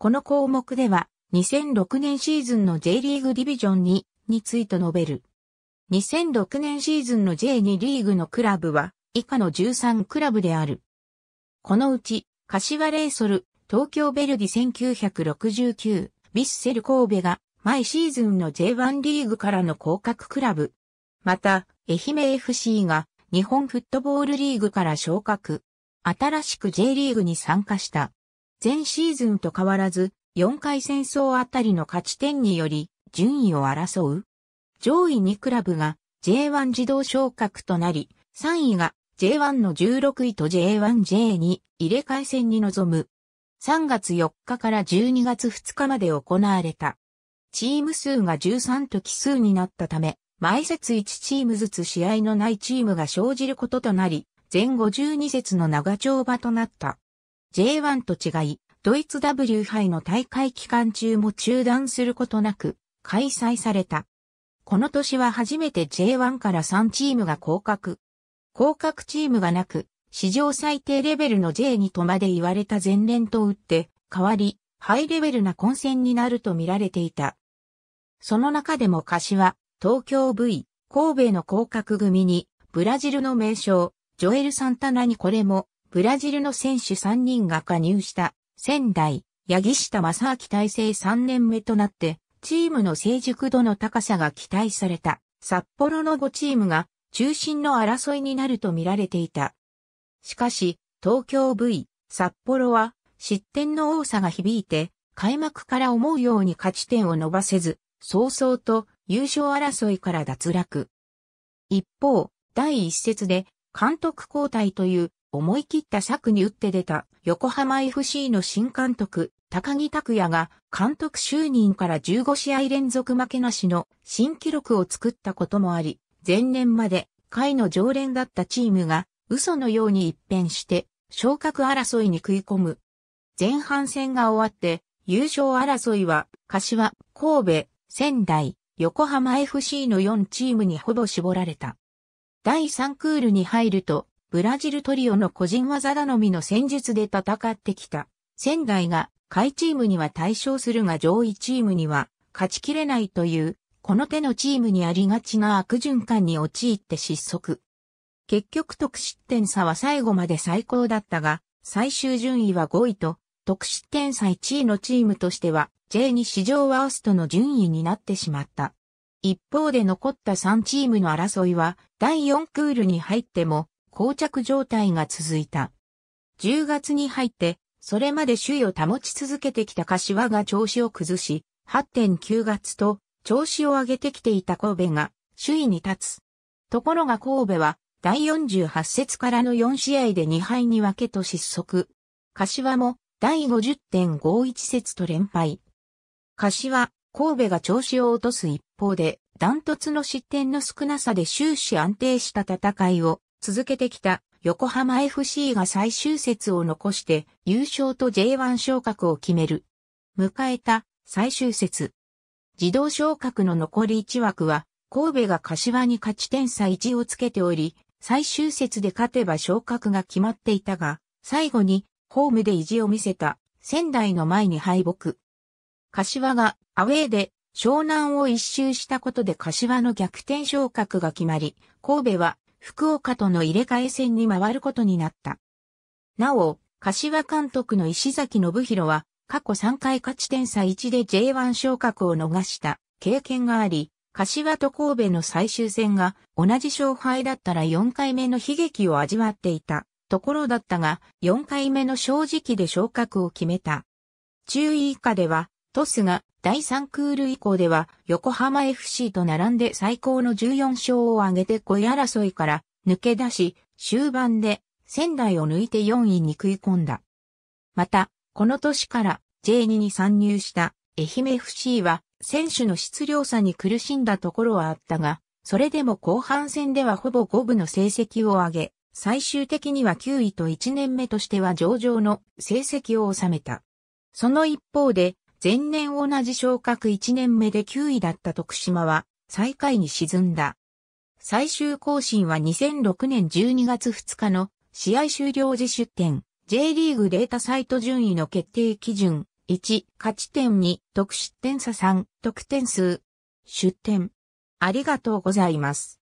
この項目では、2006年シーズンの J リーグディビジョン2について述べる。2006年シーズンの J2 リーグのクラブは以下の13クラブである。このうち、柏レイソル、東京ベルディ1969、ビッセル神戸が毎シーズンの J1 リーグからの降格クラブ。また、愛媛 FC が日本フットボールリーグから昇格。新しく J リーグに参加した。前シーズンと変わらず、4回戦争あたりの勝ち点により、順位を争う。上位2クラブが J1 自動昇格となり、3位が J1 の16位と J1J に入れ替え戦に臨む。3月4日から12月2日まで行われた。チーム数が13と奇数になったため、毎節1チームずつ試合のないチームが生じることとなり、全52節の長丁場となった。J1 と違い、ドイツ W 杯の大会期間中も中断することなく開催された。この年は初めて J1 から3チームが降格。降格チームがなく、史上最低レベルの J2 とまで言われた前年と打って変わり、ハイレベルな混戦になると見られていた。その中でも柏、東京 V、神戸の降格組に、ブラジルの名将、ジョエル・サンタナにこれもブラジルの選手3人が加入した仙台、八木下正明体制3年目となって、チームの成熟度の高さが期待された札幌の5チームが中心の争いになると見られていた。しかし、東京 V 札幌は失点の多さが響いて、開幕から思うように勝ち点を伸ばせず、早々と優勝争いから脱落。一方、第一節で監督交代という思い切った策に打って出た横浜 FC の新監督、高木拓也が監督就任から15試合連続負けなしの新記録を作ったこともあり、前年まで下位の常連だったチームが嘘のように一変して昇格争いに食い込む。前半戦が終わって優勝争いは柏、神戸、仙台、横浜 FC の4チームにほぼ絞られた。第3クールに入るとブラジルトリオの個人技頼みの戦術で戦ってきた。仙台が下位チームには対象するが上位チームには勝ちきれないという、この手のチームにありがちな悪循環に陥って失速。結局得失点差は最後まで最高だったが、最終順位は5位と、得失点差1位のチームとしては、J2 史上ワーストの順位になってしまった。一方で残った3チームの争いは、第4クールに入っても、膠着状態が続いた。10月に入って、それまで首位を保ち続けてきた柏が調子を崩し、8.9月と調子を上げてきていた神戸が首位に立つ。ところが神戸は第48節からの4試合で2敗に分けと失速。柏も第50.51節と連敗。柏、神戸が調子を落とす一方で、ダントツの失点の少なさで終始安定した戦いを続けてきた横浜 FC が最終節を残して優勝と J1 昇格を決める。迎えた最終節。自動昇格の残り1枠は神戸が柏に勝ち点差1をつけており、最終節で勝てば昇格が決まっていたが、最後にホームで意地を見せた仙台の前に敗北。柏がアウェーで湘南を一周したことで柏の逆転昇格が決まり、神戸は福岡との入れ替え戦に回ることになった。なお、柏監督の石崎信弘は、過去3回勝ち点差1で J1 昇格を逃した経験があり、柏と神戸の最終戦が同じ勝敗だったら4回目の悲劇を味わっていたところだったが、4回目の正直で昇格を決めた。注意以下では、トスが第3クール以降では横浜 FC と並んで最高の14勝を挙げて5位争いから抜け出し、終盤で仙台を抜いて4位に食い込んだ。また、この年から J2 に参入した愛媛 FC は選手の質量差に苦しんだところはあったが、それでも後半戦ではほぼ5部の成績を上げ、最終的には9位と1年目としては上々の成績を収めた。その一方で、前年同じ昇格1年目で9位だった徳島は最下位に沈んだ。最終更新は2006年12月2日の試合終了時出展 J リーグデータサイト順位の決定基準1、勝ち点2、得失点差3、得点数、出展ありがとうございます。